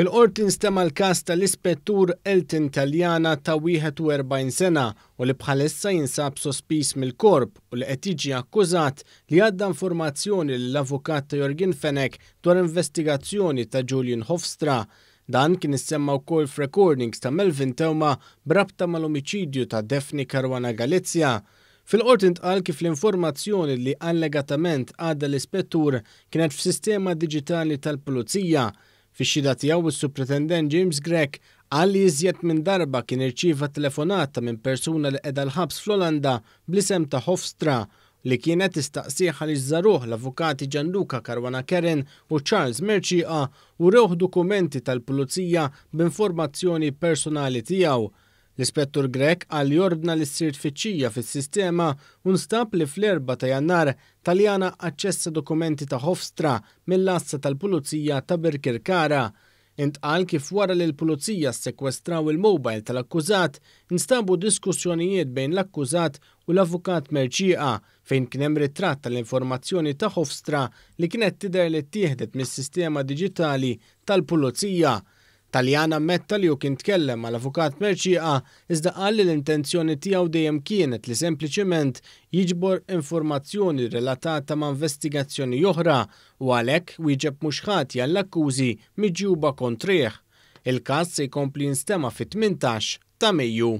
Fil-qorti nistema l-kas tal-ispettur Elton Taljana ta' 41 sena u li bħalissa jinsab sospis mill-korp u li qed jiġi akkużat li għadda informazzjoni l-avukat ta' Jorgin Fenek dwar investigazzjoni ta' Julian Hofstra. Dan kien issemma wkoll f'recordings ta' Melvin Tewma brabta mal omicidju ta' Defni Karwana Galizja. Fil-qorti ntqal kif l-informazzjoni li allegatament għadda l-ispettur kienet f'sistema digitali tal-pulizija Fix-xida tiegħu is-Supretendent James Gregg għalli jizjet iżjed minn darba kien irċieva telefonata minn persuna li qiegħda l-ħabs fl-Olanda blisem ta' Hofstra li kienet istaqsiħa li żaruh l-avukati Gianluca Karwana Keren u Charles Merċiqa u rewħ dokumenti tal-pulizija b'informazzjoni personali tiegħu. L-ispettur Grek għal jordna l sir tfittxija fis-sistema stab li fl-erba ta' jannar Taljana aċċessa dokumenti ta' Hofstra mill-assa tal-Pulizija ta' Birkirkara. Intqal kif wara li l-Pulizija sekwestraw il-mobile tal-akkużat, instabu diskussjonijiet bejn l-akkużat u l-avukat Merċiqa fejn kien hemm ritratt tal-informazzjoni ta' Hofstra li kienet tidher li ttieħdet mis-sistema diġitali tal-Pulizija. Taljana metta li u kien tkellem mal avukat Merċiqa iżda qal li l-intenzjoni tiegħu dejjem kienet li sempliċement jiġbor informazzjoni relatata ma' investigazzjoni oħra u għalhekk wieġeb mhux ħati l akkużi miġjuba kontrih. Il-każ se jkompli jinstema fit-18 ta' Mejju.